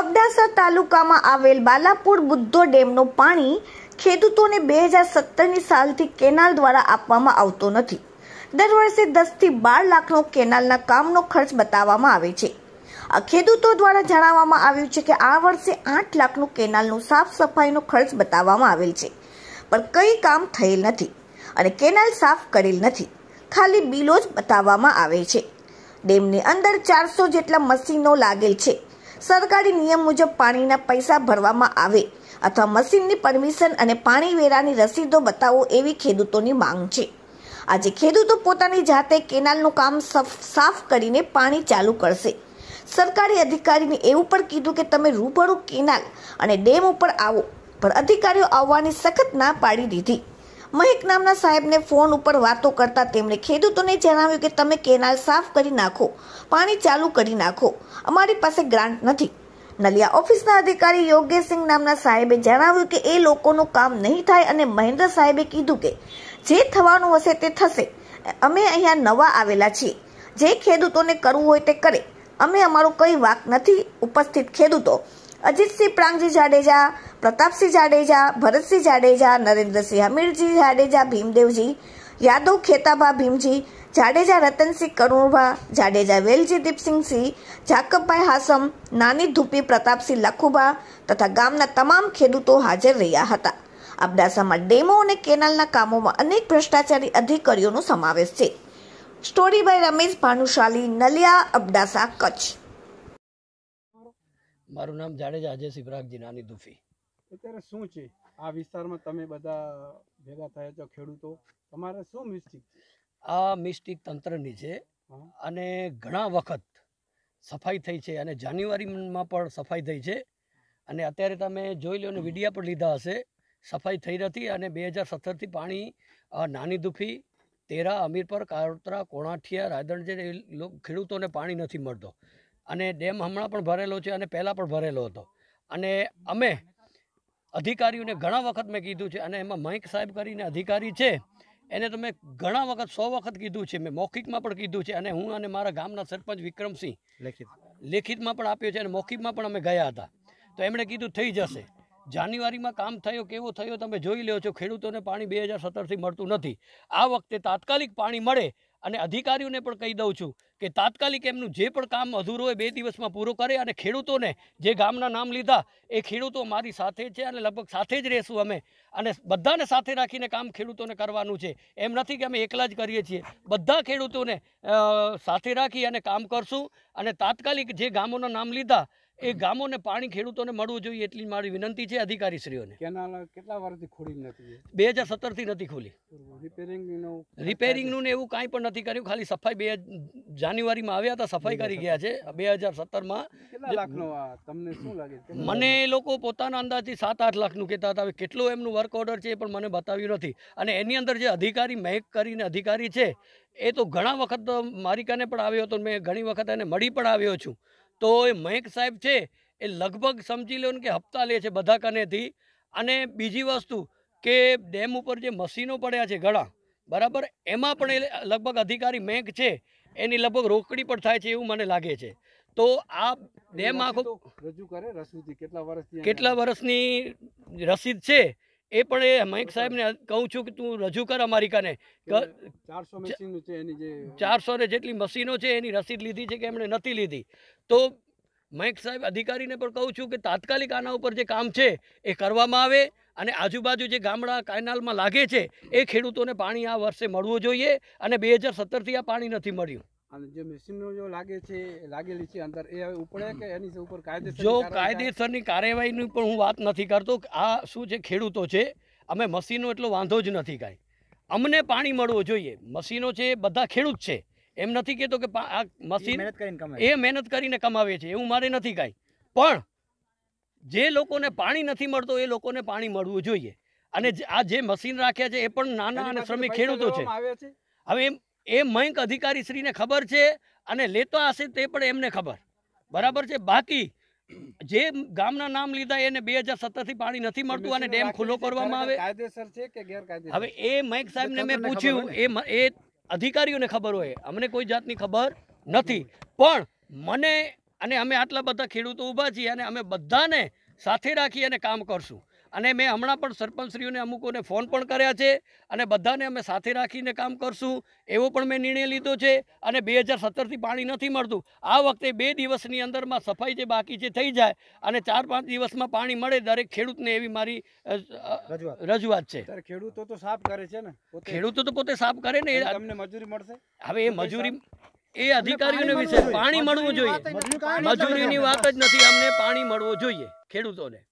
અબડાસા તાલુકામાં આવેલ બાલાપુર બુદ્ધો ડેમનું પાણી ખેડૂતોને બે હજાર સત્તરની સાલથી કેનાલ દ્વારા આપવામાં આવતો નથી દર વર્ષે દસથી બાર લાખનો કેનાલના કામનો ખર્ચ બતાવવામાં આવે છે આ ખેડૂતો દ્વારા જણાવવામાં આવ્યું છે કે આ વર્ષે આઠ લાખનું કેનાલનું સાફ સફાઈનો ખર્ચ બતાવવામાં આવેલ છે પણ કંઈ કામ થયેલ નથી અને કેનાલ સાફ કરેલ નથી ખાલી બિલો જ બતાવવામાં આવે છે ડેમની અંદર ચારસો જેટલા મશીનો લાગેલ છે સરકારી નિયમ મુજબ પાણીના પૈસા ભરવામાં આવે અથવા મશીનની પરમિશન અને પાણી વેરાની રસીદો બતાવો એવી ખેડૂતોની માંગ છે આજે ખેડૂતો પોતાની જાતે કેનાલનું કામ સાફ કરીને પાણી ચાલુ કરશે સરકારી અધિકારીને એવું પણ કીધું કે તમે રૂબરૂ કેનાલ અને ડેમ ઉપર આવો પણ અધિકારીઓ આવવાની સખત ના પાડી દીધી મહેક નામના સાહેબને ફોન ઉપર વાતો કરતા તેમણે ખેડૂતોને જણાવ્યું કે તમે કેનાલ સાફ કરી નાખો પાણી ચાલુ કરી નાખો અમારી પાસે ગ્રાન્ટ નથી નલિયા ઓફિસના અધિકારી યોગેશસિંહ નામના સાહેબે જણાવ્યું કે એ લોકોનું કામ નહીં થાય અને મહેન્દ્ર સાહેબે કીધું કે જે થવાનું હશે તે થશે અમે અહીંયા નવા આવેલા છીએ જે ખેડૂતોને કરવું હોય તે કરે અમે અમારો કંઈ વાક નથી ઉપસ્થિત ખેડૂતો અજીતસિંહ પ્રાંગજી જાડેજા પ્રતાપસિંહ જાડેજા ભરતસિંહ જાડેજા નરેન્દ્રસિંહ હમીરજી જાડેજા ભીમદેવજી યાદવ ખેતાબા ભીમજી જાડેજા રતનસિંહ કરુણભા જાડેજા વેલજી દીપસિંહસિંહ જાકબભાઈ હાસમ નાની ધૂપી પ્રતાપસિંહ લખુભા તથા ગામના તમામ ખેડૂતો હાજર રહ્યા હતા અબડાસામાં ડેમો અને કેનાલના કામોમાં અનેક ભ્રષ્ટાચારી અધિકારીઓનો સમાવેશ છે સ્ટોરી બાય રમેશ ભાનુશાલી નલિયા અબડાસા કચ્છ મારું નામ જાડેજા અજય શિવરાગજી નાની દુફી અત્યારે શું છે આ વિસ્તારમાં તમે બધા ભેગા થયા છો ખેડૂતો તમારે શું મિસ્ટેક આ મિસ્ટેક તંત્રની છે અને ઘણા વખત સફાઈ થઈ છે અને જાન્યુઆરીમાં પણ સફાઈ થઈ છે અને અત્યારે તમે જોઈ લો ને વિડીયા પણ લીધા હશે સફાઈ થઈ નથી અને બે હજાર સત્તરથી પાણી નાની દુફી તેરા અમીરપર કારોતરા કોણાઠિયા રાયદણ જે ખેડૂતોને પાણી નથી મળતો અને ડેમ હમણાં પણ ભરેલો છે અને પહેલાં પણ ભરેલો હતો અને અમે અધિકારીઓને ઘણા વખત મેં કીધું છે અને એમાં મહેક સાહેબ કરીને અધિકારી છે એને તમે ઘણા વખત સો વખત કીધું છે મેં મૌખિકમાં પણ કીધું છે અને હું અને મારા ગામના સરપંચ વિક્રમસિંહ લેખિત લેખિતમાં પણ આપ્યો છે અને મૌખિકમાં પણ અમે ગયા હતા તો એમણે કીધું થઈ જશે જાન્યુઆરીમાં કામ થયો કેવો થયો તમે જોઈ લો છો ખેડૂતોને પાણી બે હજાર સત્તરથી મળતું નથી આ વખતે તાત્કાલિક પાણી મળે અને અધિકારીઓને પણ કહી દઉં છું કે તાત્કાલિક એમનું જે પણ કામ અધૂરું હોય બે દિવસમાં પૂરું કરે અને ખેડૂતોને જે ગામના નામ લીધા એ ખેડૂતો મારી સાથે છે અને લગભગ સાથે જ રહેશું અમે અને બધાને સાથે રાખીને કામ ખેડૂતોને કરવાનું છે એમ નથી કે અમે એકલા જ કરીએ છીએ બધા ખેડૂતોને સાથે રાખી અને કામ કરશું અને તાત્કાલિક જે ગામોના નામ લીધા એ ગામોને પાણી ખેડૂતોને મળવું જોઈએ એટલી મારી વિનંતી છે અધિકારીશ્રીઓને કેનાલ કેટલા વર્ષથી ખોલી નથી બે હજાર સત્તરથી નથી ખોલી રિપેરિંગનું ને એવું કાંઈ પણ નથી કર્યું ખાલી સફાઈ બે જાન્યુઆરીમાં આવ્યા હતા સફાઈ કરી ગયા છે બે હજાર સત્તરમાં તમને શું લાગે મને એ લોકો પોતાના અંદાજથી સાત આઠ લાખનું કહેતા હતા હવે કેટલો એમનું વર્ક ઓર્ડર છે એ પણ મને બતાવ્યું નથી અને એની અંદર જે અધિકારી મહેક કરીને અધિકારી છે એ તો ઘણા વખત મારી કાને પણ આવ્યો હતો મેં ઘણી વખત એને મળી પણ આવ્યો છું તો એ મહેક સાહેબ છે એ લગભગ સમજી લો કે હપ્તા લે છે બધા કનેથી અને બીજી વસ્તુ કે ડેમ ઉપર જે મશીનો પડ્યા છે ઘણા બરાબર એમાં પણ એ લગભગ અધિકારી મેંક છે એની લગભગ રોકડી પણ થાય છે એવું મને લાગે છે તો આ ડેમ આખો રજૂ કરે રસીદ કેટલા વર્ષની કેટલા વર્ષની રસીદ છે એ પણ એ મૈક સાહેબને કહું છું કે તું રજૂ કર અમારી કાને ચારસો ને જેટલી મશીનો છે એની રસીદ લીધી છે કે એમણે નથી લીધી તો મૈક સાહેબ અધિકારીને પણ કહું છું કે તાત્કાલિક આના ઉપર જે કામ છે એ કરવામાં આવે અને આજુબાજુ જે ગામડા કાયનાલમાં લાગે છે એ ખેડૂતોને પાણી આ વર્ષે મળવું જોઈએ અને બે હજાર સત્તરથી આ પાણી નથી મળ્યું અને જે મશીનો જો લાગે છે લાગેલી છે અંદર એ ઉપડે કે એની ઉપર કાયદેસર જો કાયદેસરની કાર્યવાહીની પણ હું વાત નથી કરતો આ શું છે ખેડૂતો છે અમે મશીનો એટલો વાંધો જ નથી કાંઈ અમને પાણી મળવું જોઈએ મશીનો છે બધા ખેડૂત છે એમ નથી કહેતો કે આ મશીન એ મહેનત કરીને કમાવે છે એવું મારે નથી કાંઈ પણ જે લોકોને પાણી નથી મળતો એ લોકોને પાણી મળવું જોઈએ અને આ જે મશીન રાખ્યા છે એ પણ નાના અને શ્રમિક ખેડૂતો છે હવે એમ એ મયંક અધિકારી શ્રીને ખબર છે અને લેતો હશે તે પણ એમને ખબર બરાબર છે બાકી જે ગામના નામ લીધા એને બે હજાર સત્તરથી પાણી નથી મળતું અને ડેમ ખુલ્લો કરવામાં આવે હવે એ મયંક સાહેબને મેં પૂછ્યું એ એ અધિકારીઓને ખબર હોય અમને કોઈ જાતની ખબર નથી પણ મને અને અમે આટલા બધા ખેડૂતો ઊભા છીએ અને અમે બધાને સાથે રાખી અને કામ કરશું અને મેં હમણાં પણ સરપંચશ્રીઓને અમુકોને ફોન પણ કર્યા છે અને બધાને અમે સાથે રાખીને કામ કરશું એવો પણ મેં નિર્ણય લીધો છે અને બે હજાર પાણી નથી મળતું આ વખતે બે દિવસની અંદરમાં સફાઈ જે બાકી છે થઈ જાય અને ચાર પાંચ દિવસમાં પાણી મળે દરેક ખેડૂતને એવી મારી રજૂઆત છે ખેડૂતો તો સાફ કરે છે ને ખેડૂતો તો પોતે સાફ કરે ને તમને મજૂરી મળશે હવે એ મજૂરી એ અધિકારીઓને વિશે પાણી મળવું જોઈએ મજૂરીની વાત જ નથી અમને પાણી મળવું જોઈએ ખેડૂતોને